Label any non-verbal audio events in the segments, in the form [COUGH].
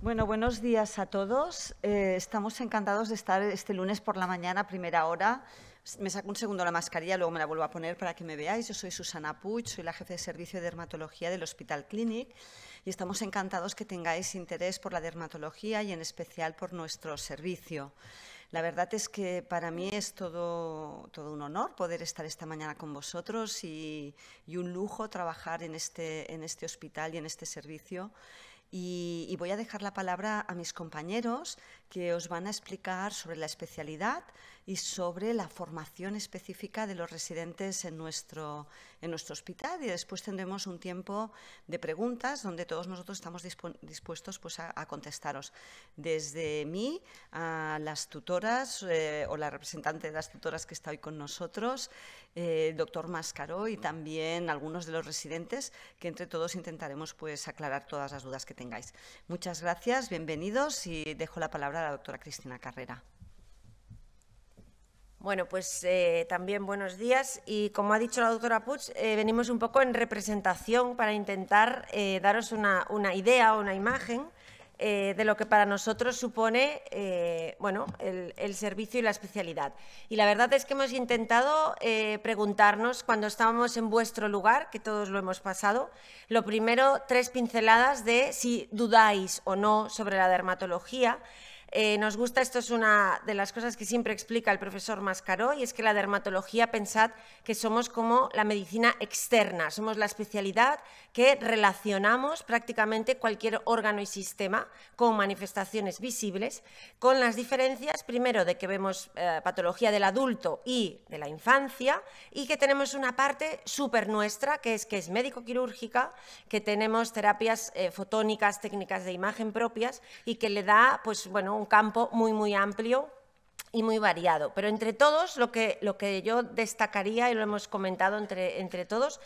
Bueno, buenos días a todos. Eh, estamos encantados de estar este lunes por la mañana, primera hora. Me saco un segundo la mascarilla, luego me la vuelvo a poner para que me veáis. Yo soy Susana Puig, soy la jefe de servicio de dermatología del Hospital Clinic y estamos encantados que tengáis interés por la dermatología y en especial por nuestro servicio. La verdad es que para mí es todo, un honor poder estar esta mañana con vosotros y, un lujo trabajar en este, en este hospital y en este servicio y, voy a dejar la palabra a mis compañeros que os van a explicar sobre la especialidad y sobre la formación específica de los residentes en nuestro, en nuestro hospital. Y después tendremos un tiempo de preguntas donde todos nosotros estamos dispuestos pues, a, contestaros. Desde mí, a las tutoras eh, o la representante de las tutoras que está hoy con nosotros, el eh, doctor Máscaro y también algunos de los residentes que entre todos intentaremos pues, aclarar todas las dudas que tengáis. Muchas gracias, bienvenidos y dejo la palabra la doctora Cristina Carrera. Bueno, pues eh, también buenos días y como ha dicho la doctora Puig, eh, venimos un poco en representación para intentar eh, daros una, idea o una imagen de lo que para nosotros supone bueno, el, servicio y la especialidad. Y la verdad es que hemos intentado preguntarnos, cuando estábamos en vuestro lugar, que todos lo hemos pasado, lo primero, tres pinceladas de si dudáis o no sobre la dermatología, eh, nos gusta, esto es una de las cosas que siempre explica el profesor Mascaró, y es que la dermatología, pensad que somos como la medicina externa, somos la especialidad que relacionamos prácticamente cualquier órgano y sistema con manifestaciones visibles, con las diferencias, primero, de que vemos eh, patología del adulto y de la infancia, y que tenemos una parte súper nuestra, que es que es médico-quirúrgica, que tenemos terapias eh, fotónicas, técnicas de imagen propias, y que le da, pues bueno, un campo muy, muy amplio y muy variado. Pero entre todos, lo que, lo que yo destacaría, y lo hemos comentado entre, entre todos,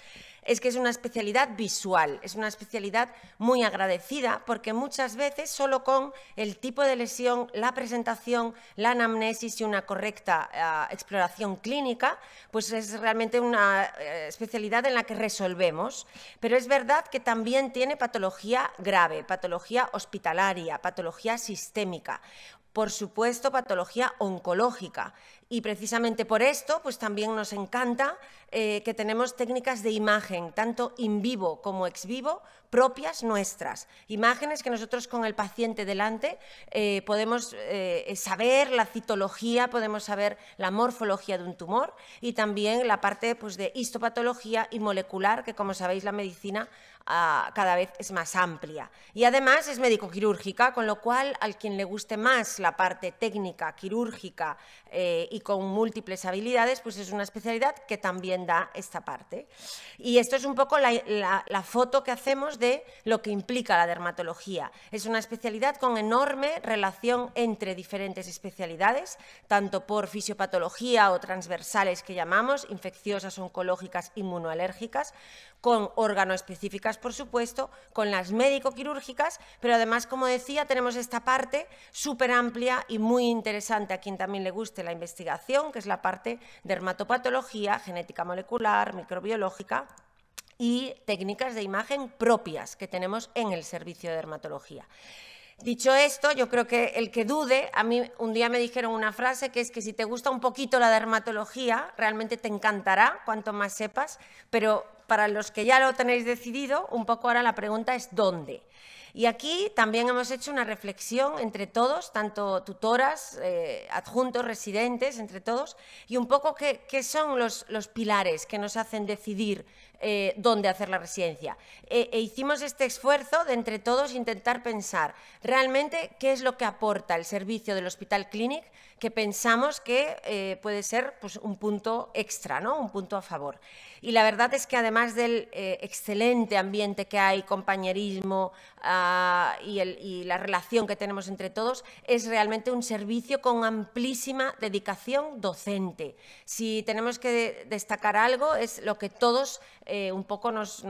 es que es una especialidad visual, es una especialidad muy agradecida porque muchas veces solo con el tipo de lesión, la presentación, la anamnesis y una correcta ah, exploración clínica, pues es realmente una eh, especialidad en la que resolvemos. Pero es verdad que también tiene patología grave, patología hospitalaria, patología sistémica por supuesto, patología oncológica. Y precisamente por esto, pues también nos encanta eh, que tenemos técnicas de imagen, tanto in vivo como ex vivo, propias nuestras. Imágenes que nosotros con el paciente delante eh, podemos eh, saber la citología, podemos saber la morfología de un tumor y también la parte pues, de histopatología y molecular, que como sabéis la medicina cada vez es más amplia. Y además es médico-quirúrgica, con lo cual al quien le guste más la parte técnica, quirúrgica eh, y con múltiples habilidades, pues es una especialidad que también da esta parte. Y esto es un poco la, foto que hacemos de lo que implica la dermatología. Es una especialidad con enorme relación entre diferentes especialidades, tanto por fisiopatología o transversales que llamamos, infecciosas, oncológicas, inmunoalérgicas, con órganos específicas, por supuesto, con las médico-quirúrgicas, pero además, como decía, tenemos esta parte súper amplia y muy interesante a quien también le guste la investigación, que es la parte de dermatopatología, genética molecular, microbiológica y técnicas de imagen propias que tenemos en el servicio de dermatología. Dicho esto, yo creo que el que dude, a mí un día me dijeron una frase que es que si te gusta un poquito la dermatología, realmente te encantará cuanto más sepas, pero para los que ya lo tenéis decidido, un poco ahora la pregunta es ¿dónde? Y aquí también hemos hecho una reflexión entre todos, tanto tutoras, eh, adjuntos, residentes, entre todos, y un poco qué, son los, pilares que nos hacen decidir eh, dónde hacer la residencia. E, e, hicimos este esfuerzo de entre todos intentar pensar realmente qué es lo que aporta el servicio del Hospital Clinic que pensamos que eh, puede ser pues, un punto extra, ¿no? un punto a favor. Y la verdad es que además del eh, excelente ambiente que hay, compañerismo ah, y, y la relación que tenemos entre todos, es realmente un servicio con amplísima dedicación docente. Si tenemos que destacar algo, es lo que todos eh, un poco nos,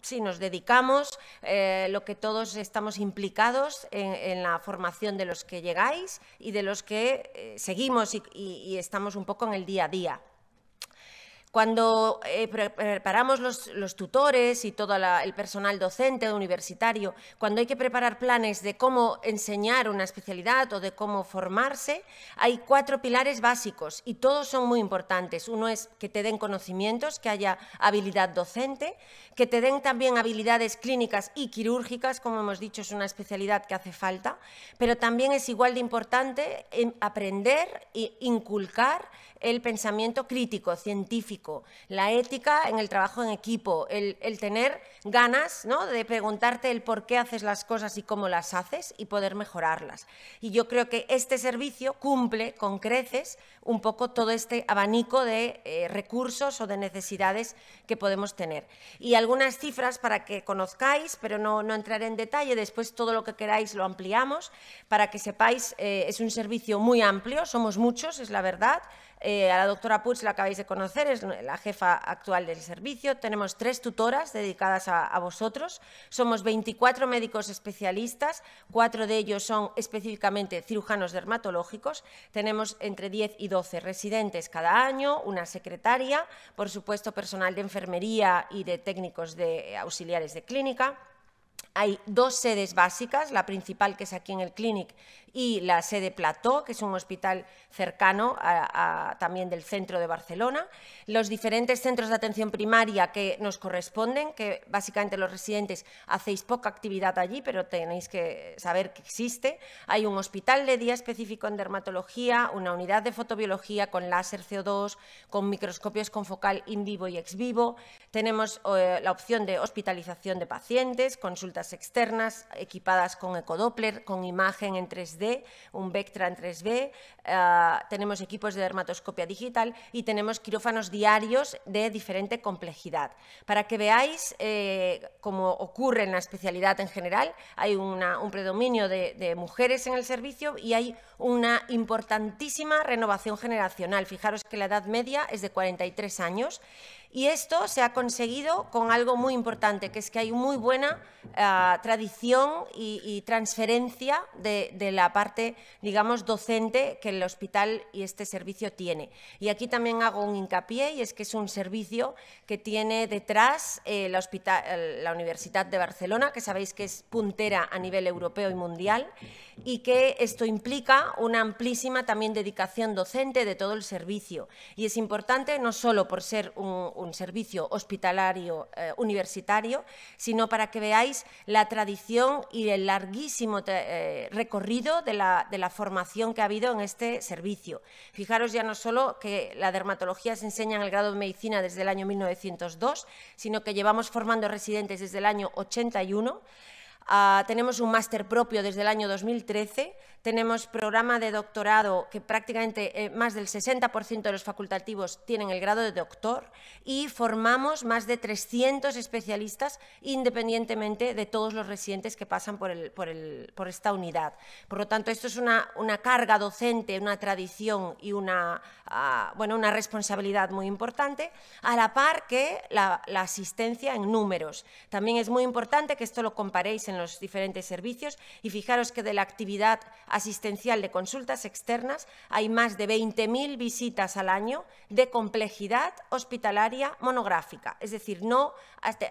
sí, nos dedicamos, eh, lo que todos estamos implicados en, la formación de los que llegáis y de los que eh, seguimos y estamos un poco en el día a día. Cuando eh, preparamos los, tutores y todo el personal docente, universitario, cuando hay que preparar planes de cómo enseñar una especialidad o de cómo formarse, hay cuatro pilares básicos y todos son muy importantes. Uno es que te den conocimientos, que haya habilidad docente, que te den también habilidades clínicas y quirúrgicas, como hemos dicho, es una especialidad que hace falta, pero también es igual de importante em, aprender e inculcar el pensamiento crítico, científico la ética en el trabajo en equipo, el, tener ganas ¿no? de preguntarte el por qué haces las cosas y cómo las haces y poder mejorarlas. Y yo creo que este servicio cumple con creces un poco todo este abanico de eh, recursos o de necesidades que podemos tener. Y algunas cifras para que conozcáis, pero no, entraré en detalle, después todo lo que queráis lo ampliamos para que sepáis, eh, es un servicio muy amplio, somos muchos, es la verdad, eh, a la doctora Puig la acabáis de conocer, es la jefa actual del servicio. Tenemos tres tutoras dedicadas a, vosotros. Somos 24 médicos especialistas, cuatro de ellos son específicamente cirujanos dermatológicos. Tenemos entre 10 y 12 residentes cada año, una secretaria, por supuesto personal de enfermería y de técnicos de auxiliares de clínica hay dos sedes básicas, la principal que es aquí en el Clinic y la sede Plató, que es un hospital cercano a, también del centro de Barcelona. Los diferentes centros de atención primaria que nos corresponden, que básicamente los residentes hacéis poca actividad allí, pero tenéis que saber que existe. Hay un hospital de día específico en dermatología, una unidad de fotobiología con láser CO2, con microscopios con focal in vivo y ex vivo. Tenemos eh, la opción de hospitalización de pacientes, consulta externas equipadas con ecodoppler, con imagen en 3D, un Vectra en 3D, eh, tenemos equipos de dermatoscopia digital y tenemos quirófanos diarios de diferente complejidad. Para que veáis eh, cómo ocurre en la especialidad en general, hay un predominio de, de mujeres en el servicio y hay una importantísima renovación generacional. Fijaros que la edad media es de 43 años. Y esto se ha conseguido con algo muy importante, que es que hay muy buena eh, tradición y, transferencia de, la parte, digamos, docente que el hospital y este servicio tiene. Y aquí también hago un hincapié, y es que es un servicio que tiene detrás eh, la, hospital, la Universidad de Barcelona, que sabéis que es puntera a nivel europeo y mundial y que esto implica una amplísima también dedicación docente de todo el servicio. Y es importante no solo por ser un, servicio hospitalario eh, universitario, sino para que veáis la tradición y el larguísimo eh, recorrido de la, de la formación que ha habido en este servicio. Fijaros ya no solo que la dermatología se enseña en el grado de medicina desde el año 1902, sino que llevamos formando residentes desde el año 81, Ah, tenemos un máster propio desde el año 2013 tenemos programa de doctorado que prácticamente eh, más del 60% de los facultativos tienen el grado de doctor y formamos más de 300 especialistas independientemente de todos los residentes que pasan por, esta unidad. Por lo tanto, esto es una, carga docente, una tradición y una, ah, bueno, una responsabilidad muy importante, a la par que la, la asistencia en números. También es muy importante que esto lo comparéis en los diferentes servicios y fijaros que de la actividad asistencial de consultas externas hay más de 20.000 visitas al año de complejidad hospitalaria monográfica, es decir, no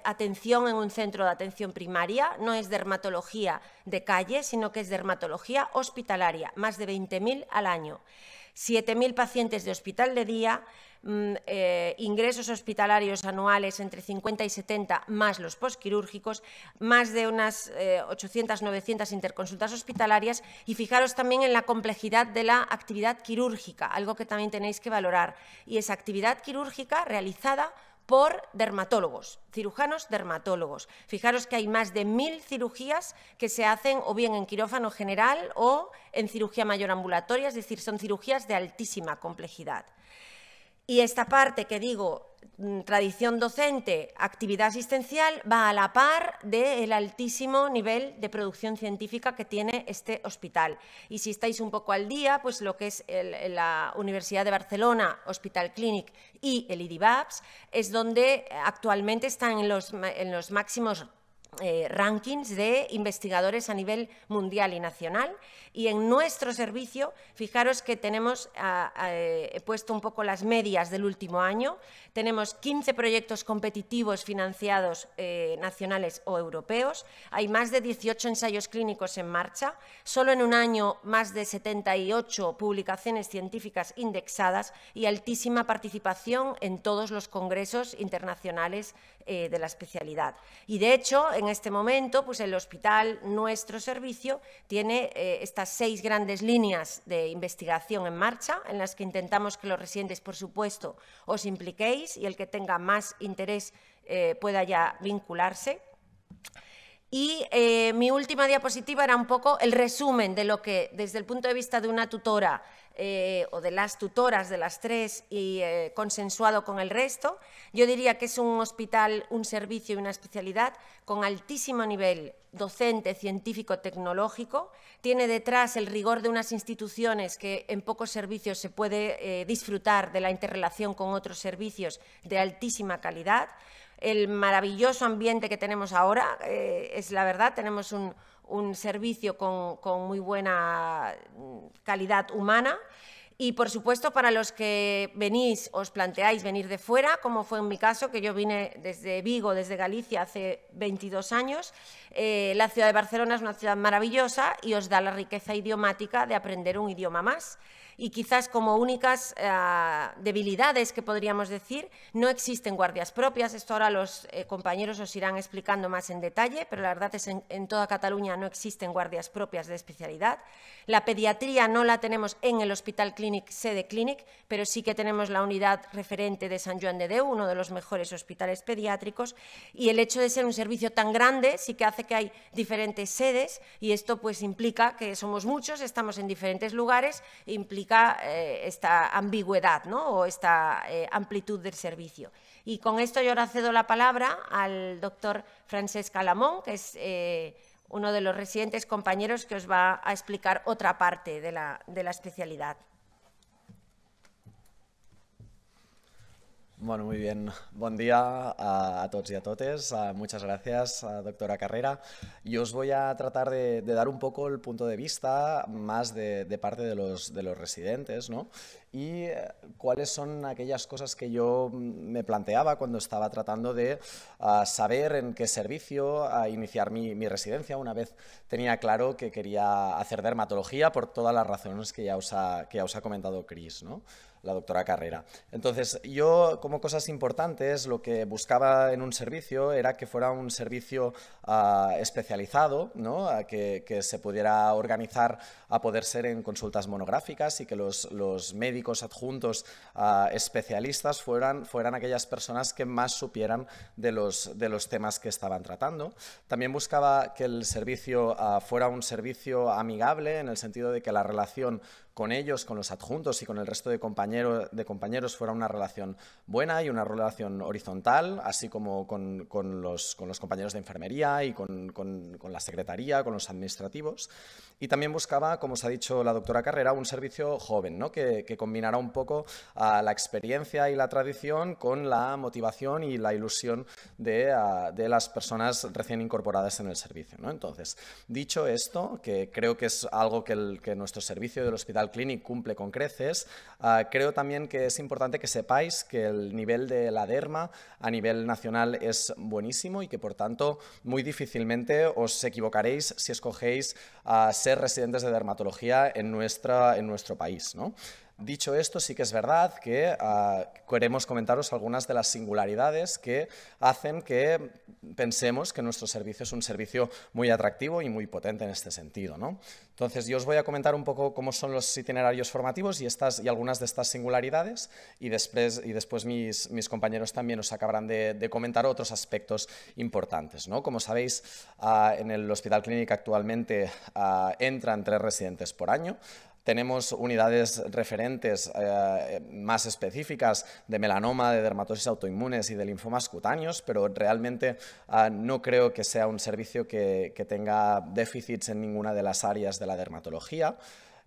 atención en un centro de atención primaria, no es dermatología de calle, sino que es dermatología hospitalaria, más de 20.000 al año. 7.000 pacientes de hospital de día, mm, eh, ingresos hospitalarios anuales entre 50 y 70, más los postquirúrgicos, más de unas 800, eh, 900 interconsultas hospitalarias y fijaros también en la complejidad de la actividad quirúrgica, algo que también tenéis que valorar. Y esa actividad quirúrgica realizada por dermatólogos, cirujanos dermatólogos. Fijaros que hay más de mil cirugías que se hacen o bien en quirófano general o en cirugía mayor ambulatoria, es decir, son cirugías de altísima complejidad. Y esta parte que digo, mm, tradición docente, actividad asistencial, va a la par del altísimo nivel de producción científica que tiene este hospital. Y si estáis un poco al día, pues lo que es la Universidad de Barcelona, Hospital Clinic y el IDIBAPS es donde actualmente están en los, en los máximos eh, rankings de investigadores a nivel mundial y nacional. Y en nuestro servicio, fijaros que tenemos, ah, ah, eh, he puesto un poco las medias del último año, tenemos 15 proyectos competitivos financiados eh, nacionales o europeos, hay más de 18 ensayos clínicos en marcha, solo en un año más de 78 publicaciones científicas indexadas y altísima participación en todos los congresos internacionales eh, de la especialidad. Y de hecho, en este momento, pues el hospital, nuestro servicio, tiene eh, estas seis grandes líneas de investigación en marcha, en las que intentamos que los residentes, por supuesto, os impliquéis y el que tenga más interés eh, pueda ya vincularse. Y mi última diapositiva era un poco el resumen de lo que, desde el punto de vista de una tutora, eh, o de las tutoras de las tres y eh, consensuado con el resto. Yo diría que es un hospital, un servicio y una especialidad con altísimo nivel docente, científico, tecnológico. Tiene detrás el rigor de unas instituciones que en pocos servicios se puede eh, disfrutar de la interrelación con otros servicios de altísima calidad. El maravilloso ambiente que tenemos ahora, es la verdad, tenemos un, un servicio con, muy buena calidad humana. Y por supuesto, para los que venís, os planteáis venir de fuera, como fue en mi caso, que yo vine desde Vigo, desde Galicia, hace 22 años, eh, la ciudad de Barcelona es una ciudad maravillosa y os da la riqueza idiomática de aprender un idioma más y quizás como únicas eh, debilidades que podríamos decir, no existen guardias propias. Esto ahora los eh, compañeros os irán explicando más en detalle, pero la verdad es que en, toda Cataluña no existen guardias propias de especialidad. La pediatría no la tenemos en el Hospital Clinic, sede Clinic, pero sí que tenemos la unidad referente de San Juan de Deu, uno de los mejores hospitales pediátricos, y el hecho de ser un servicio tan grande sí que hace que hay diferentes sedes y esto pues implica que somos muchos, estamos en diferentes lugares, implica eh, esta ambigüedad ¿no? o esta eh, amplitud del servicio. Y con esto yo ahora cedo la palabra al doctor Francesc Alamón, que es eh, uno de los residentes compañeros que os va a explicar otra parte de la especialidad. Bueno, muy bien. Buen día a, todos y a todas. Eh, muchas gracias, eh, doctora Carrera. Yo os voy a tratar de, dar un poco el punto de vista más de, parte de los, de los residentes, ¿no? Y eh, cuáles son aquellas cosas que yo me planteaba cuando estaba tratando de saber en qué servicio iniciar mi, residencia, una vez tenía claro que quería hacer dermatología por todas las razones que ya os ha, que ya os ha comentado Cris, ¿no? la doctora Carrera. Entonces, yo como cosas importantes, lo que buscaba en un servicio era que fuera un servicio ah, especializado, ¿no? que, se pudiera organizar a poder ser en consultas monográficas y que los, médicos adjuntos ah, especialistas fueran, fueran aquellas personas que más supieran de los, de los temas que estaban tratando. También buscaba que el servicio ah, fuera un servicio amigable en el sentido de que la relación con ellos, con los adjuntos y con el resto de, de compañeros fuera una relación buena y una relación horizontal, así como con, los, con los, compañeros de enfermería y con, con la secretaría, con los administrativos. Y también buscaba, como os ha dicho la doctora Carrera, un servicio joven, ¿no? que, que combinará un poco la experiencia y la tradición con la motivación y la ilusión de, las personas recién incorporadas en el servicio. Entonces, dicho esto, que creo que es algo que, el, nuestro servicio del Hospital Clinic cumple con creces, creo también que es importante que sepáis que el nivel de la derma a nivel nacional es buenísimo y que, por tanto, muy difícilmente os equivocaréis si escogéis a ser residentes de dermatología en, nuestra, en nuestro país. ¿no? Dicho esto, sí que es verdad que ah, queremos comentaros algunas de las singularidades que hacen que pensemos que nuestro servicio es un servicio muy atractivo y muy potente en este sentido. ¿no? Entonces, yo os voy a comentar un poco cómo son los itinerarios formativos y, estas, y algunas de estas singularidades y después, y después mis, mis, compañeros también os acabarán de, comentar otros aspectos importantes. ¿no? Como sabéis, ah, en el Hospital Clínica actualmente ah, entran tres residentes por año. Tenemos unidades referentes eh, más específicas de melanoma, de dermatosis autoinmunes y de linfomas cutáneos, pero realmente ah, no creo que sea un servicio que tenga déficits en ninguna de las áreas de la dermatología.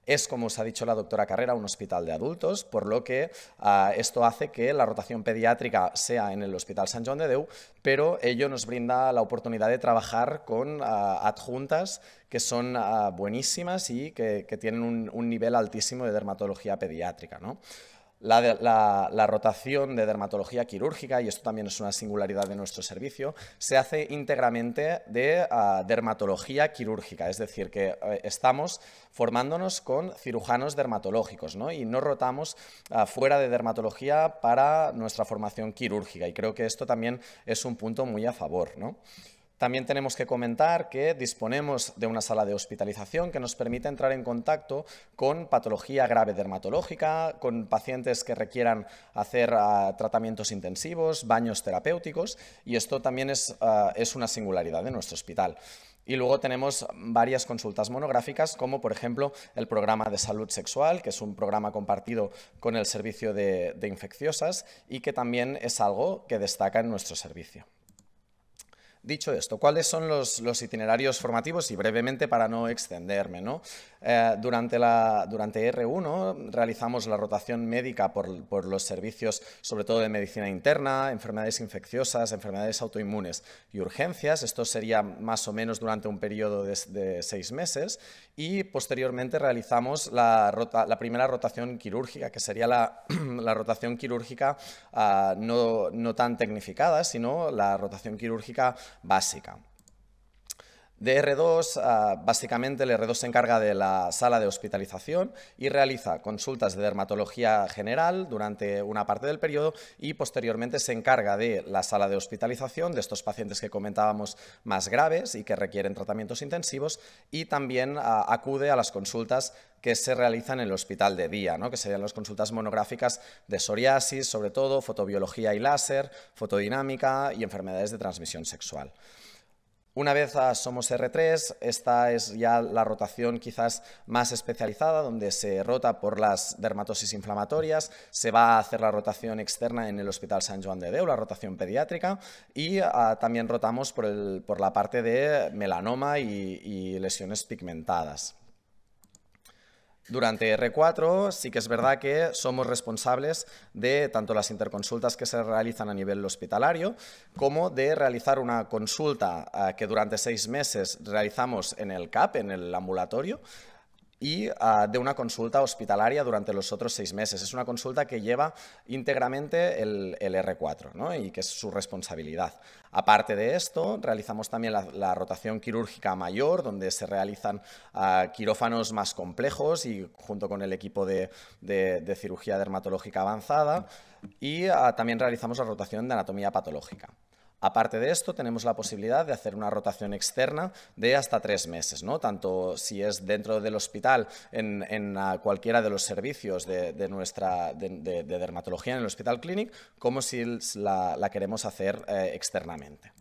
Es, como os ha dicho la doctora Carrera, un hospital de adultos, por lo que ah, esto hace que la rotación pediátrica sea en el Hospital San Juan de Deu, pero ello nos brinda la oportunidad de trabajar con ah, adjuntas que son ah, buenísimas y que, tienen un, un, nivel altísimo de dermatología pediátrica. ¿no? la, rotación de dermatología quirúrgica, y esto también es una singularidad de nuestro servicio, se hace íntegramente de ah, dermatología quirúrgica, es decir, que eh, estamos formándonos con cirujanos dermatológicos ¿no? y no rotamos ah, fuera de dermatología para nuestra formación quirúrgica, y creo que esto también es un punto muy a favor. ¿no? También tenemos que comentar que disponemos de una sala de hospitalización que nos permite entrar en contacto con patología grave dermatológica, con pacientes que requieran hacer ah, tratamientos intensivos, baños terapéuticos, y esto también ah, es, una singularidad de nuestro hospital. Y luego tenemos varias consultas monográficas, como por ejemplo el programa de salud sexual, que es un programa compartido con el servicio de infecciosas y que también es algo que destaca en nuestro servicio. Dicho esto, ¿cuáles son los, los, itinerarios formativos? Y brevemente para no extenderme, ¿no? Eh, durante, durante R1 realizamos la rotación médica por, los servicios, sobre todo de medicina interna, enfermedades infecciosas, enfermedades autoinmunes y urgencias. Esto sería más o menos durante un periodo de, seis meses. Y posteriormente realizamos la, primera rotación quirúrgica, que sería la, [CLEARS THROAT] rotación quirúrgica ah, no tan tecnificada, sino la rotación quirúrgica básica. De R2, ah, básicamente el R2 se encarga de la sala de hospitalización y realiza consultas de dermatología general durante una parte del periodo y posteriormente se encarga de la sala de hospitalización de estos pacientes que comentábamos más graves y que requieren tratamientos intensivos y también ah, acude a las consultas que se realizan en el hospital de día, ¿no? que serían las consultas monográficas de psoriasis, sobre todo fotobiología y láser, fotodinámica y enfermedades de transmisión sexual. Una vez Somos R3, esta es ya la rotación quizás más especializada, donde se rota por las dermatosis inflamatorias, se va a hacer la rotación externa en el Hospital San Juan de Deu, la rotación pediátrica, y ah, también rotamos por, la parte de melanoma y lesiones pigmentadas. Durante R4 sí que es verdad que somos responsables de tanto las interconsultas que se realizan a nivel hospitalario como de realizar una consulta eh, que durante seis meses realizamos en el CAP, en el ambulatorio, y ah, de una consulta hospitalaria durante los otros seis meses. Es una consulta que lleva íntegramente el, R4 y que es su responsabilidad. Aparte de esto, realizamos también la, rotación quirúrgica mayor, donde se realizan ah, quirófanos más complejos y junto con el equipo de, cirugía dermatológica avanzada. Y ah, también realizamos la rotación de anatomía patológica. Aparte de esto, tenemos la posibilidad de hacer una rotación externa de hasta tres meses, ¿no? tanto si es dentro del hospital, en, cualquiera de los servicios de, nuestra, de, dermatología en el Hospital Clinic, como si la, queremos hacer eh, externamente.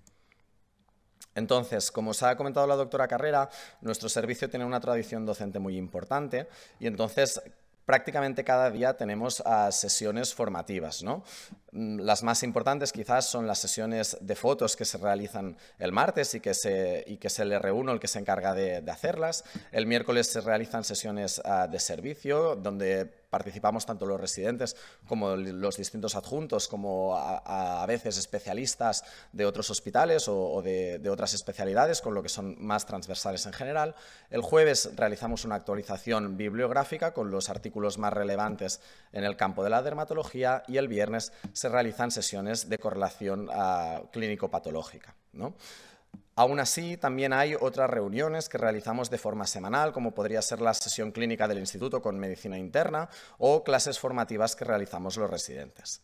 Entonces, como os ha comentado la doctora Carrera, nuestro servicio tiene una tradición docente muy importante y entonces prácticamente cada día tenemos sesiones formativas. ¿no? Mm, las más importantes quizás son las sesiones de fotos que se realizan el martes y que, se, y que se el reúne el que se encarga de, hacerlas. El miércoles se realizan sesiones ah, de servicio donde participamos tanto los residentes como los distintos adjuntos, como a, veces especialistas de otros hospitales o, de, de, otras especialidades, con lo que son más transversales en general. El jueves realizamos una actualización bibliográfica con los artículos más relevantes en el campo de la dermatología y el viernes se realizan sesiones de correlación ah, clínico-patológica. Aún así, también hay otras reuniones que realizamos de forma semanal, como podría ser la sesión clínica del instituto con medicina interna o clases formativas que realizamos los residentes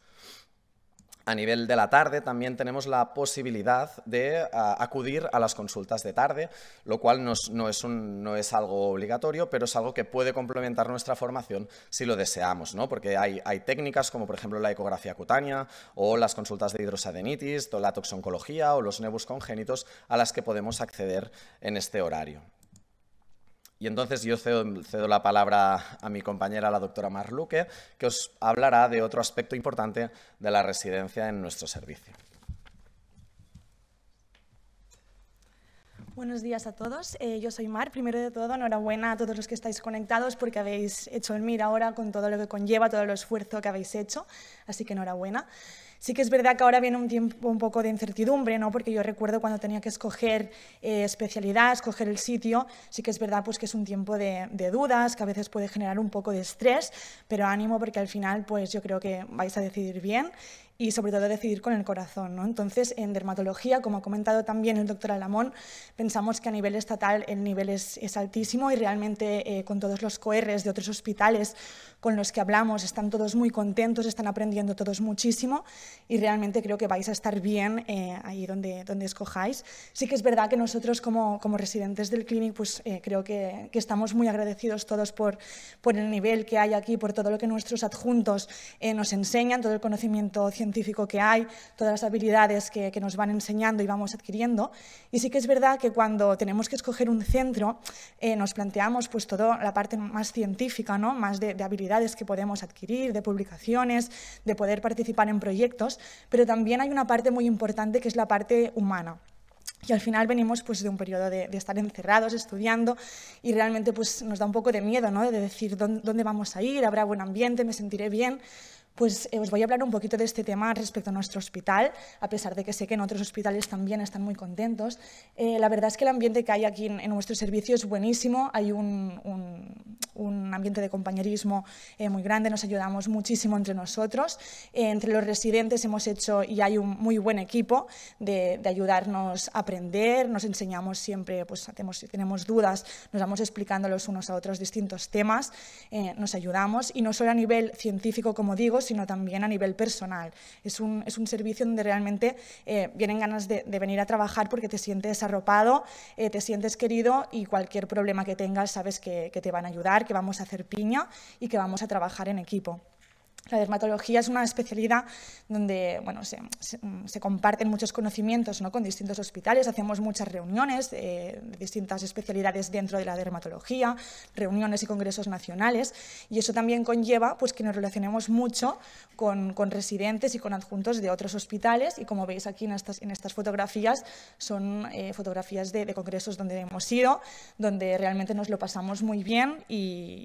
a nivel de la tarde también tenemos la posibilidad de ah, acudir a las consultas de tarde, lo cual no es, algo obligatorio, pero es algo que puede complementar nuestra formación si lo deseamos, ¿no? porque hay, técnicas como por ejemplo la ecografía cutánea o las consultas de hidrosadenitis, o la toxoncología o los nebus congénitos a las que podemos acceder en este horario. Y entonces yo cedo, la palabra a mi compañera, la doctora Luque, que os hablará de otro aspecto importante de la residencia en nuestro servicio. Buenos días a todos. Eh, yo soy Mar. Primero de todo, enhorabuena a todos los que estáis conectados porque habéis hecho el MIR ahora con todo lo que conlleva, todo el esfuerzo que habéis hecho. Así que enhorabuena. Sí que es verdad que ahora viene un tiempo un poco de incertidumbre, ¿no? porque yo recuerdo cuando tenía que escoger eh, especialidad, escoger el sitio, sí que es verdad pues, que es un tiempo de, de, dudas, que a veces puede generar un poco de estrés, pero ánimo porque al final pues, yo creo que vais a decidir bien y sobre todo decidir con el corazón. ¿no? Entonces, en dermatología, como ha comentado también el doctor Alamón, pensamos que a nivel estatal el nivel es, altísimo y realmente eh, con todos los CORs de otros hospitales con los que hablamos están todos muy contentos, están aprendiendo todos muchísimo y realmente creo que vais a estar bien eh, ahí donde, donde escojáis. Sí que es verdad que nosotros como, como residentes del clinic, pues eh, creo que, que, estamos muy agradecidos todos por, por el nivel que hay aquí, por todo lo que nuestros adjuntos nos enseñan, todo el conocimiento científico científico que hay, todas las habilidades que, nos van enseñando y vamos adquiriendo. Y sí que es verdad que cuando tenemos que escoger un centro, eh, nos planteamos pues toda la parte más científica, ¿no? más de, habilidades que podemos adquirir, de publicaciones, de poder participar en proyectos, pero también hay una parte muy importante que es la parte humana. Y al final venimos pues, de un periodo de, estar encerrados, estudiando, y realmente pues, nos da un poco de miedo, ¿no? de decir dónde vamos a ir, habrá buen ambiente, me sentiré bien, pues eh, os voy a hablar un poquito de este tema respecto a nuestro hospital, a pesar de que sé que en otros hospitales también están muy contentos. Eh, la verdad es que el ambiente que hay aquí en, nuestro servicio es buenísimo, hay un, ambiente de compañerismo eh, muy grande, nos ayudamos muchísimo entre nosotros. entre los residentes hemos hecho y hay un muy buen equipo de, ayudarnos a aprender, nos enseñamos siempre, pues si tenemos dudas, nos vamos explicando los unos a otros distintos temas, nos ayudamos y no solo a nivel científico, como digo, sino también a nivel personal. Es un, es un servicio donde realmente eh, vienen ganas de, venir a trabajar porque te sientes arropado, eh, te sientes querido y cualquier problema que tengas sabes que te van a ayudar, que vamos a hacer piña y que vamos a trabajar en equipo. La dermatología es una especialidad donde bueno, mm, se, comparten muchos conocimientos ¿no? con distintos hospitales, hacemos muchas reuniones eh, de distintas especialidades dentro de la dermatología, reuniones y congresos nacionales, y eso también conlleva pues, que nos relacionemos mucho con, con residentes y con adjuntos de otros hospitales, y como veis aquí en estas, en estas fotografías, son eh, fotografías de, congresos donde hemos ido, donde realmente nos lo pasamos muy bien y,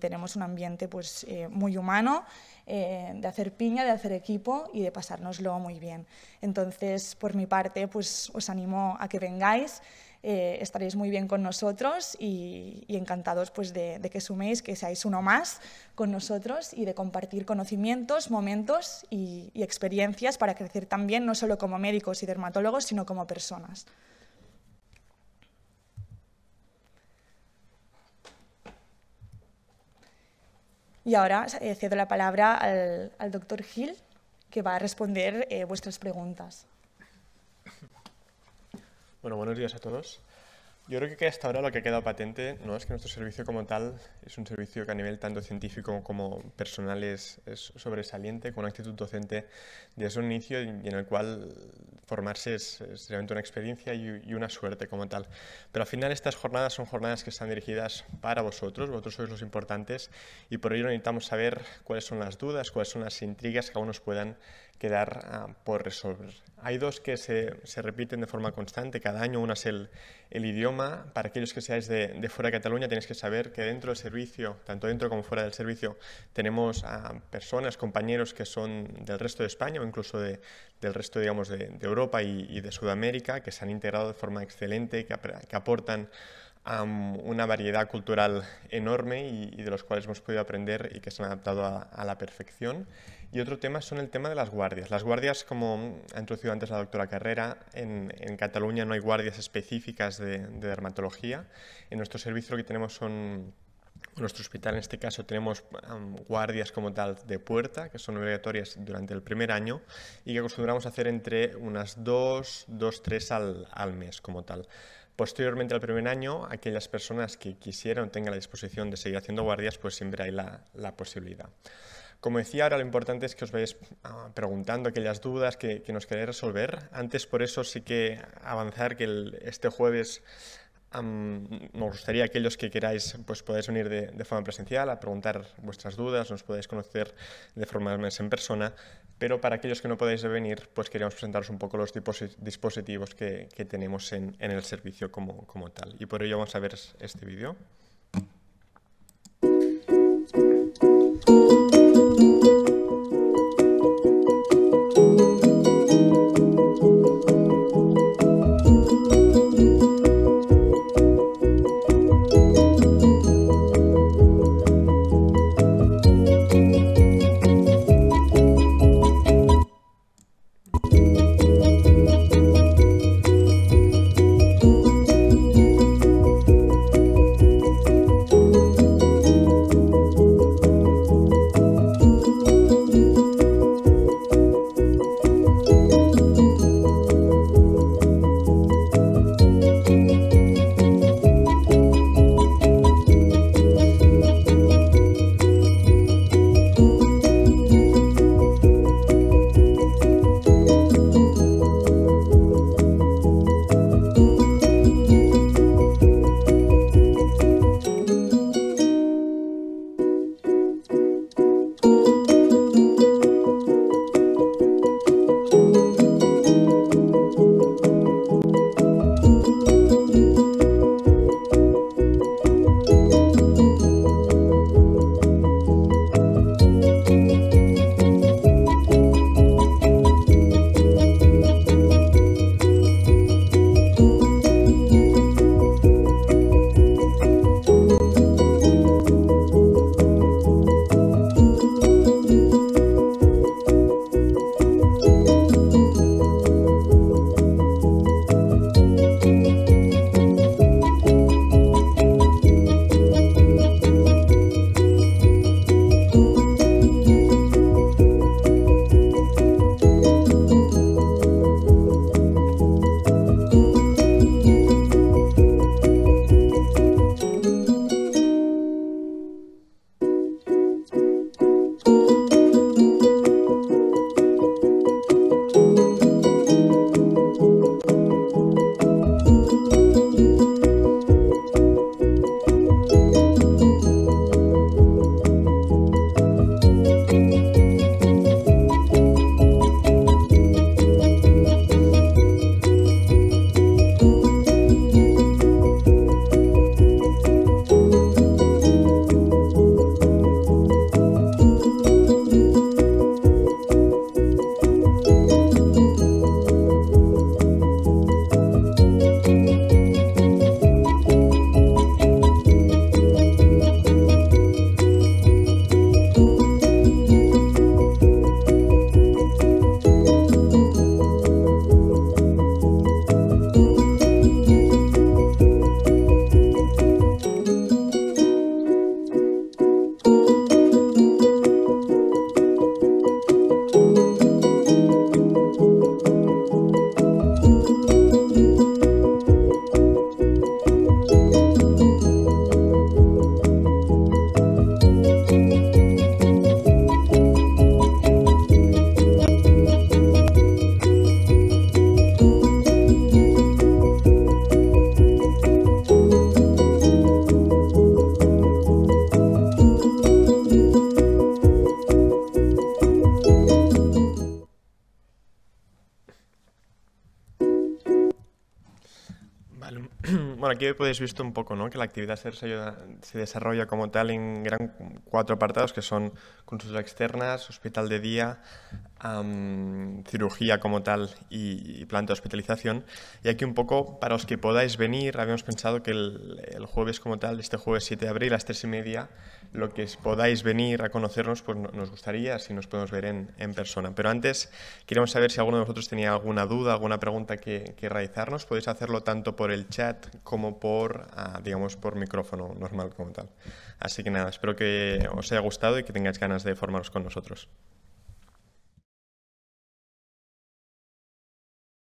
tenemos un ambiente pues, eh, muy humano. Eh, de hacer piña, de hacer equipo y de pasárnoslo muy bien. Entonces, por mi parte, pues os animo a que vengáis. Eh, estaréis muy bien con nosotros y, encantados pues, de, que suméis, que seáis uno más con nosotros y de compartir conocimientos, momentos y, y experiencias para crecer también, no solo como médicos y dermatólogos, sino como personas. Y ahora eh, cedo la palabra al, doctor Gil, que va a responder eh, vuestras preguntas. Bueno, buenos días a todos. Yo creo que hasta ahora lo que ha quedado patente no es que nuestro servicio como tal es un servicio que a nivel tanto científico como personal es, sobresaliente, con una actitud docente desde un inicio y en el cual formarse es, realmente una experiencia y, y, una suerte como tal. Pero al final estas jornadas son jornadas que están dirigidas para vosotros, vosotros sois los importantes y por ello necesitamos saber cuáles son las dudas, cuáles son las intrigas que aún nos puedan quedar ah, por resolver. Hay dos que se, repiten de forma constante cada año. Una es el, idioma. Para aquellos que seáis de, de, fuera de Cataluña, tenéis que saber que dentro del servicio, tanto dentro como fuera del servicio, tenemos ah, personas, compañeros que son del resto de España o incluso del resto, digamos, de, Europa y, de Sudamérica, que se han integrado de forma excelente, que, que aportan una variedad cultural enorme y, de los cuales hemos podido aprender y que se han adaptado a, la perfección. Y otro tema son el tema de las guardias. Las guardias, como ha introducido antes la doctora Carrera, en, Cataluña no hay guardias específicas de, dermatología. En nuestro servicio lo que tenemos son en nuestro hospital, en este caso, tenemos guardias como tal de puerta, que son obligatorias durante el primer año y que acostumbramos hacer entre unas dos, dos, tres al mes como tal. Posteriormente al primer año, aquellas personas que quisieran o tengan la disposición de seguir haciendo guardias, pues siempre hay la, posibilidad. Como decía, ahora lo importante es que os vayáis ah, preguntando aquellas dudas que, nos queréis resolver. Antes, por eso, sí que avanzar que este jueves nos gustaría aquellos que queráis, pues podáis venir de, de, forma presencial a preguntar vuestras dudas, nos podáis conocer de forma más en persona pero para aquellos que no podáis venir, pues queríamos presentaros un poco los dispositivos que, tenemos en, el servicio como tal. Y por ello vamos a ver este vídeo. aquí podéis visto un poco, ¿no? Que la actividad SER se, se, desarrolla como tal en gran cuatro apartados que son consultas externas, hospital de día, cirugía como tal y, planta de hospitalización. Y aquí un poco, para los que podáis venir, habíamos pensado que el, jueves como tal, este jueves 7 de abril a las 3 y media, lo que podáis venir a conocernos, pues nos gustaría si nos podemos ver en, persona. Pero antes, queríamos saber si alguno de vosotros tenía alguna duda, alguna pregunta que, que realizarnos. Podéis hacerlo tanto por el chat como por, ah, digamos, por micrófono normal como tal. Así que nada, espero que os haya gustado y que tengáis ganas de formaros con nosotros.